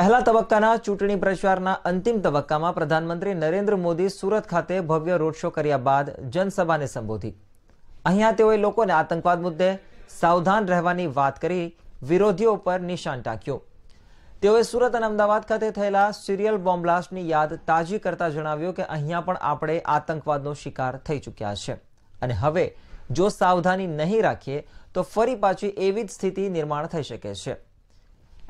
પહેલા તબક્કાના ચૂંટણી પ્રચારના અંતિમ તબક્કામાં પ્રધાનમંત્રી નરેન્દ્ર મોદી સુરત ખાતે ભવ્ય રોડ શો કર્યા બાદ જનસભાને સંબોધી અહીંયા તેઓએ લોકોને આતંકવાદ મુદ્દે સાવધાન રહેવાની વાત કરી વિરોધીઓ પર નિશાન ટાંક્યો તેઓએ સુરત અને અમદાવાદ ખાતે થયેલા સિરિયલ બોમ્બલાસ્ટની યાદ તાજી કરતા જણાવ્યું કે અહીંયા પણ આપણે આતંકવાદનો શિકાર થઈ ચૂક્યા છે અને હવે જો સાવધાની નહીં રાખીએ તો ફરી પાછી એવી જ સ્થિતિ નિર્માણ થઈ શકે છે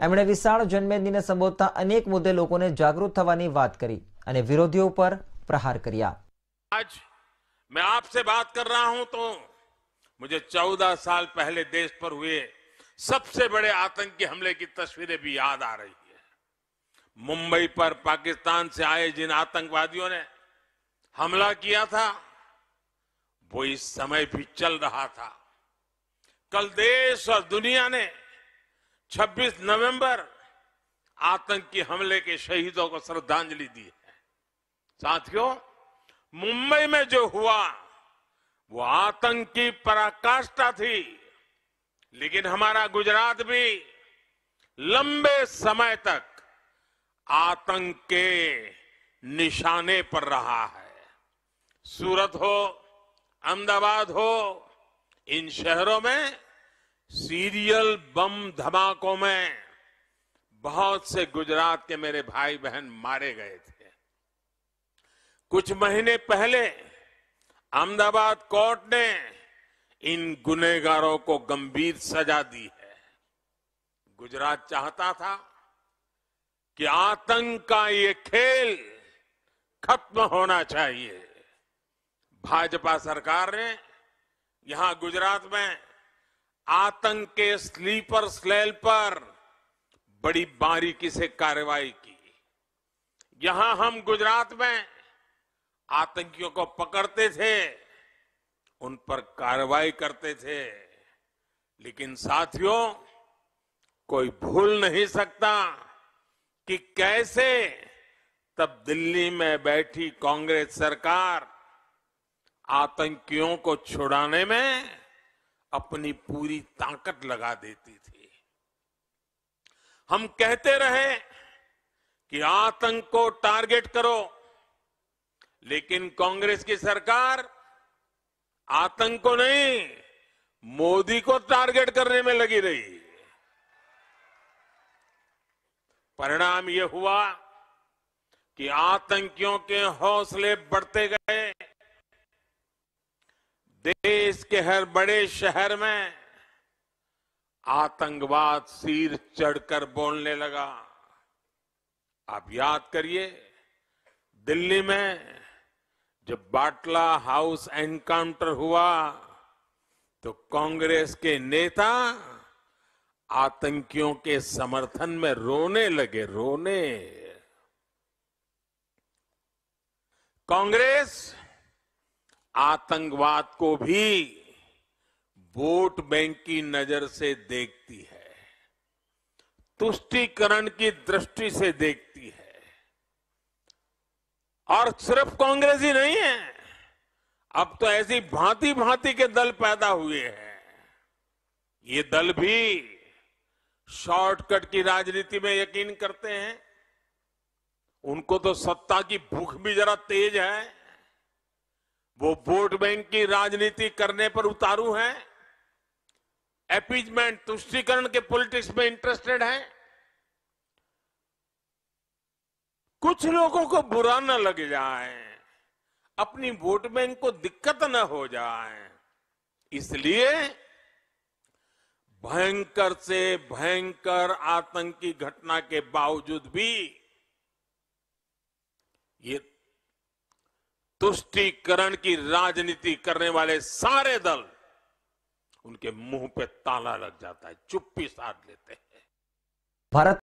એમણે વિશાળ જનમેદનીને સંબોધતા અનેક મુદ્દે લોકોને જાગૃત થવાની વાત કરી અને વિરોધીઓ પર પ્રહાર કર્યા આજ मैं आपसे बात कर रहा हूं तो मुझे चौदह साल पहले देश पर हुए सबसे बड़े आतंकी हमले की तस्वीरें भी याद आ रही है मुंबई पर पाकिस्तान से आए जिन आतंकवादियों ने हमला किया था वो इस समय भी चल रहा था कल देश और दुनिया ने 26 नवंबर आतंकी हमले के शहीदों को श्रद्धांजलि दी है साथियों मुंबई में जो हुआ वो आतंकी पराकाष्ठा थी लेकिन हमारा गुजरात भी लंबे समय तक आतंक के निशाने पर रहा है सूरत हो अहमदाबाद हो इन शहरों में सीरियल बम धमाकों में बहुत से गुजरात के मेरे भाई बहन मारे गए थे कुछ महीने पहले अहमदाबाद कोर्ट ने इन गुनेगारों को गंभीर सजा दी है गुजरात चाहता था कि आतंक का ये खेल खत्म होना चाहिए भाजपा सरकार ने यहां गुजरात में आतंक के स्लीपर स्लेल पर बड़ी बारीकी से कार्रवाई की यहां हम गुजरात में आतंकियों को पकड़ते थे उन पर कार्रवाई करते थे लेकिन साथियों कोई भूल नहीं सकता कि कैसे तब दिल्ली में बैठी कांग्रेस सरकार आतंकियों को छुड़ाने में अपनी पूरी ताकत लगा देती थी हम कहते रहे कि आतंक को टारगेट करो लेकिन कांग्रेस की सरकार आतंक को नहीं मोदी को टारगेट करने में लगी रही परिणाम यह हुआ कि आतंकियों के हौसले बढ़ते गए देश के हर बड़े शहर में आतंकवाद सिर चढ़कर बोलने लगा आप याद करिए दिल्ली में जब बाटला हाउस एनकाउंटर हुआ तो कांग्रेस के नेता आतंकियों के समर्थन में रोने लगे रोने कांग्रेस आतंकवाद को भी वोट बैंक की नजर से देखती है तुष्टीकरण की दृष्टि से देखती है और सिर्फ कांग्रेस ही नहीं है अब तो ऐसी भांति भांति के दल पैदा हुए हैं ये दल भी शॉर्टकट की राजनीति में यकीन करते हैं उनको तो सत्ता की भूख भी जरा तेज है वो वोट बैंक की राजनीति करने पर उतारू हैं एपीजमेंट तुष्टीकरण के पॉलिटिक्स में इंटरेस्टेड हैं कुछ लोगों को बुरा न लग जाए अपनी वोट बैंक को दिक्कत न हो जाए इसलिए भयंकर से भयंकर आतंकी घटना के बावजूद भी ये तुष्टीकरण की राजनीति करने वाले सारे दल उनके मुंह पे ताला लग जाता है चुप्पी साध लेते हैं भारत